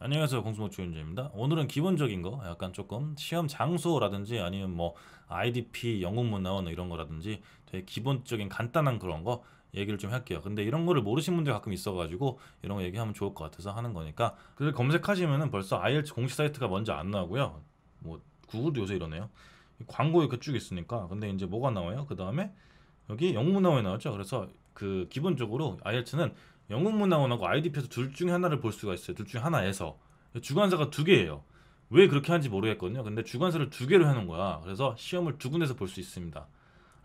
안녕하세요 공수모초윤재입니다 오늘은 기본적인 거 약간 조금 시험 장소라든지 아니면 뭐 IDP 영국문화원 이런 거라든지 되게 기본적인 간단한 그런 거 얘기를 좀 할게요 근데 이런 거를 모르시는 분들 가끔 있어가지고 이런 거 얘기하면 좋을 것 같아서 하는 거니까 그걸 검색하시면은 벌써 IELTS 공식 사이트가 먼저 안 나오고요 뭐 구글도 요새 이러네요 광고에 그쭉 있으니까 근데 이제 뭐가 나와요 그 다음에 여기 영문나원에 나왔죠 그래서 그 기본적으로 IELTS는 영국문화원하고 IDP에서 둘 중에 하나를 볼 수가 있어요. 둘 중에 하나에서 주관사가 두 개예요. 왜 그렇게 하는지 모르겠거든요. 근데 주관사를 두 개로 해놓은 거야. 그래서 시험을 두 군데서 볼 수 있습니다.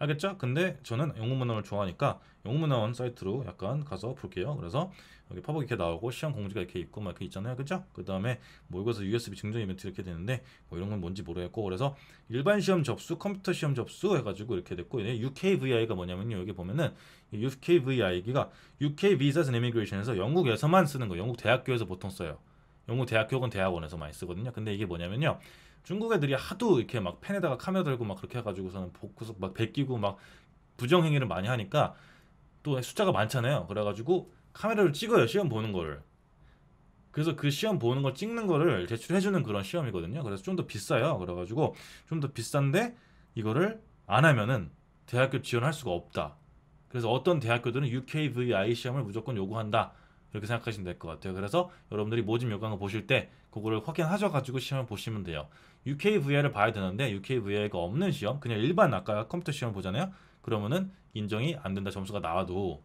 알겠죠? 근데 저는 영문문항을 좋아하니까 영문문항 사이트로 약간 가서 볼게요. 그래서 여기 팝업 이렇게 나오고 시험 공지가 이렇게 있고 막 이렇게 있잖아요. 그죠? 그 다음에 모의고사 뭐 USB 증정 이벤트 이렇게 되는데 뭐 이런 건 뭔지 모르겠고 그래서 일반 시험 접수, 컴퓨터 시험 접수 해가지고 이렇게 됐고 UKVI가 뭐냐면요. 여기 보면은 UKVI가 UK Visas and Immigration에서 영국에서만 쓰는 거 영국 대학교에서 보통 써요. 영국 대학교 혹은 대학원에서 많이 쓰거든요. 근데 이게 뭐냐면요. 중국 애들이 하도 이렇게 막팬에다가 카메라 들고 막 그렇게 해가지고서는 복구석 막 베끼고 막 부정 행위를 많이 하니까 또 숫자가 많잖아요. 그래가지고 카메라를 찍어요 시험 보는 거를. 그래서 그 시험 보는 걸 찍는 거를 제출해주는 그런 시험이거든요. 그래서 좀 더 비싸요. 그래가지고 좀 더 비싼데 이거를 안 하면은 대학교 지원할 수가 없다. 그래서 어떤 대학교들은 UKVI 시험을 무조건 요구한다. 그렇게 생각하시면 될 것 같아요. 그래서 여러분들이 모집 요강을 보실 때 그거를 확인하셔가지고 시험을 보시면 돼요. UKVA를 봐야 되는데 UKVA가 없는 시험, 그냥 일반 아까 컴퓨터 시험 보잖아요. 그러면은 인정이 안 된다 점수가 나와도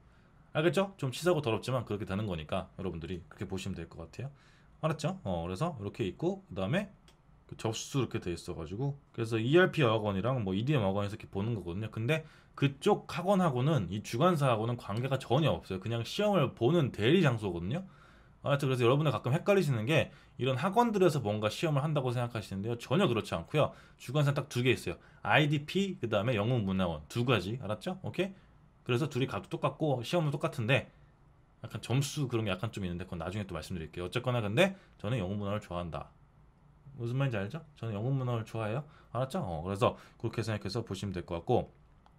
알겠죠? 좀 치사고 더럽지만 그렇게 되는 거니까 여러분들이 그렇게 보시면 될 것 같아요. 알았죠? 어, 그래서 이렇게 있고 그 다음에 그 접수 이렇게 돼 있어가지고 그래서 ERP 학원이랑 뭐 EDM 학원에서 이렇게 보는 거거든요. 근데 그쪽 학원하고는 이 주관사하고는 관계가 전혀 없어요. 그냥 시험을 보는 대리 장소거든요. 아무튼 그래서 여러분들 가끔 헷갈리시는 게 이런 학원들에서 뭔가 시험을 한다고 생각하시는데요. 전혀 그렇지 않고요. 주관사 딱 두 개 있어요. IDP 그 다음에 영웅문화원두 가지 알았죠? 오케이? 그래서 둘이 각도 똑같고 시험도 똑같은데 약간 점수 그런 게 약간 좀 있는데 그건 나중에 또 말씀드릴게요. 어쨌거나 근데 저는 영웅문화를 좋아한다. 무슨 말인지 알죠? 저는 영어 문화를 좋아해요. 알았죠? 어, 그래서 그렇게 생각해서 보시면 될 것 같고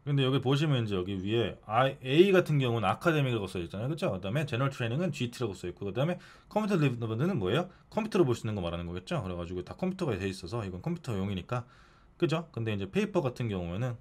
근데 여기 보시면 이제 여기 위에 A 같은 경우는 아카데믹이라고 써 있잖아요. 그렇죠? 그다음에 제너럴 트레이닝은 GT라고 써 있고 그다음에 컴퓨터 리브드는 뭐예요? 컴퓨터로 볼 수 있는 거 말하는 거겠죠? 그래 가지고 다 컴퓨터가 돼 있어서 이건 컴퓨터용이니까. 그죠? 근데 이제 페이퍼 같은 경우에는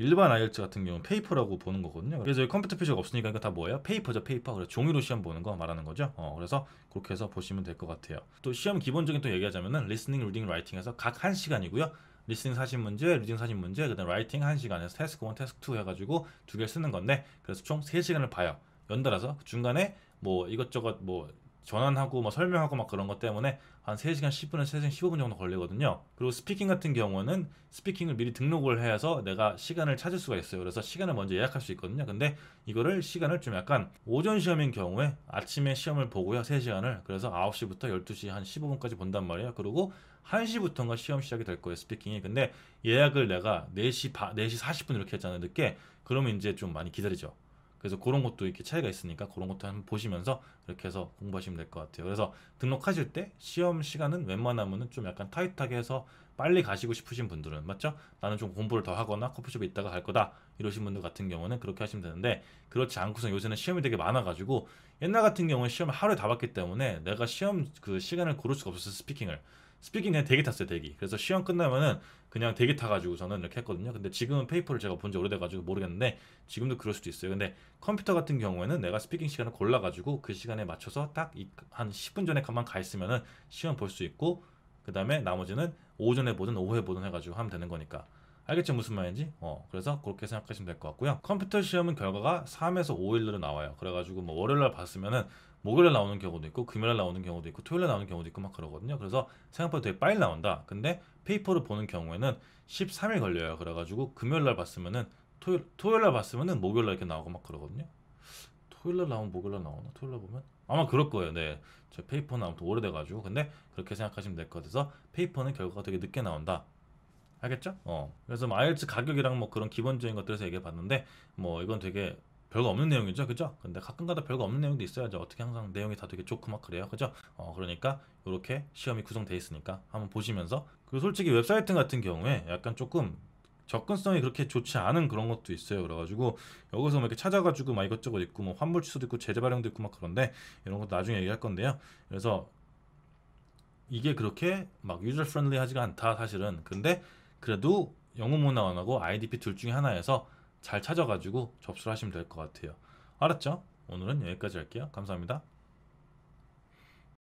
일반 IELTS 같은 경우는 페이퍼라고 보는 거거든요. 그래서 컴퓨터 표시가 없으니까 이거 다 뭐예요? 페이퍼죠, 페이퍼. 그래서 종이로 시험 보는 거 말하는 거죠. 어, 그래서 그렇게 해서 보시면 될 것 같아요. 또 시험 기본적인 또 얘기하자면은 리스닝, 리딩, 라이팅에서 각 1시간이고요. 리스닝 사십 문제, 리딩 사십 문제, 그다음 라이팅 한시간에서 테스트 1, 테스트 2 해가지고 두 개 쓰는 건데 그래서 총 세시간을 봐요. 연달아서 중간에 뭐 이것저것 뭐 전환하고 막 설명하고 막 그런 것 때문에 한 3시간 10분에서 3시간 15분 정도 걸리거든요. 그리고 스피킹 같은 경우는 스피킹을 미리 등록을 해서 내가 시간을 찾을 수가 있어요. 그래서 시간을 먼저 예약할 수 있거든요. 근데 이거를 시간을 좀 약간 오전 시험인 경우에 아침에 시험을 보고요. 3시간을. 그래서 9시부터 12시 한 15분까지 본단 말이에요. 그리고 1시부터인가 시험 시작이 될 거예요. 스피킹이. 근데 예약을 내가 4시 바, 4시 40분 이렇게 했잖아요. 늦게. 그러면 이제 좀 많이 기다리죠. 그래서 그런 것도 이렇게 차이가 있으니까 그런 것도 한번 보시면서 그렇게 해서 공부하시면 될 것 같아요. 그래서 등록하실 때 시험 시간은 웬만하면은 좀 약간 타이트하게 해서 빨리 가시고 싶으신 분들은 맞죠? 나는 좀 공부를 더 하거나 커피숍에 있다가 갈 거다 이러신 분들 같은 경우는 그렇게 하시면 되는데 그렇지 않고서 요새는 시험이 되게 많아가지고 옛날 같은 경우는 시험 을 하루에 다 봤기 때문에 내가 시험 그 시간을 고를 수가 없었어 스피킹을 스피킹 그냥 대기 탔어요 대기 그래서 시험 끝나면은 그냥 대기 타가지고서는 이렇게 했거든요 근데 지금은 페이퍼를 제가 본지 오래돼가지고 모르겠는데 지금도 그럴 수도 있어요 근데 컴퓨터 같은 경우에는 내가 스피킹 시간을 골라가지고 그 시간에 맞춰서 딱 한 10분 전에 가만 가 있으면은 시험 볼 수 있고 그 다음에 나머지는 오전에 보든 오후에 보든 해가지고 하면 되는 거니까 알겠죠 무슨 말인지 어 그래서 그렇게 생각하시면 될 것 같고요 컴퓨터 시험은 결과가 3에서 5일로 나와요 그래가지고 뭐 월요일날 봤으면은 목요일에 나오는 경우도 있고 금요일에 나오는 경우도 있고 토요일에 나오는 경우도 있고 막 그러거든요. 그래서 생각보다 되게 빨리 나온다. 근데 페이퍼를 보는 경우에는 13일 걸려요. 그래가지고 금요일날 봤으면은 토요일 토요일날 봤으면은 목요일날 이렇게 나오고 막 그러거든요. 토요일날 나오면 목요일날 나오나? 토요일날 보면 아마 그럴 거예요. 네, 저 페이퍼는 아무튼 오래돼가지고 근데 그렇게 생각하시면 될 것 같아서 페이퍼는 결과가 되게 늦게 나온다. 알겠죠? 어. 그래서 뭐 i e 가격이랑 뭐 그런 기본적인 것들에서 얘기해 봤는데 뭐 이건 되게 별거 없는 내용이죠, 그죠? 근데 가끔가다 별거 없는 내용도 있어야죠. 어떻게 항상 내용이 다 되게 좋고 막 그래요, 그죠? 어, 그러니까 이렇게 시험이 구성돼 있으니까 한번 보시면서 그리고 솔직히 웹사이트 같은 경우에 약간 조금 접근성이 그렇게 좋지 않은 그런 것도 있어요. 그래가지고 여기서 막 뭐 이렇게 찾아가지고 막 이것저것 있고 뭐 환불 취소도 있고 재재발행도 있고 막 그런데 이런 것도 나중에 얘기할 건데요. 그래서 이게 그렇게 막 유저 프렌들리 하지가 않다 사실은. 근데 그래도 영어 문화원하고 IDP 둘 중에 하나에서 잘 찾아가지고 접수를 하시면 될 것 같아요. 알았죠? 오늘은 여기까지 할게요. 감사합니다.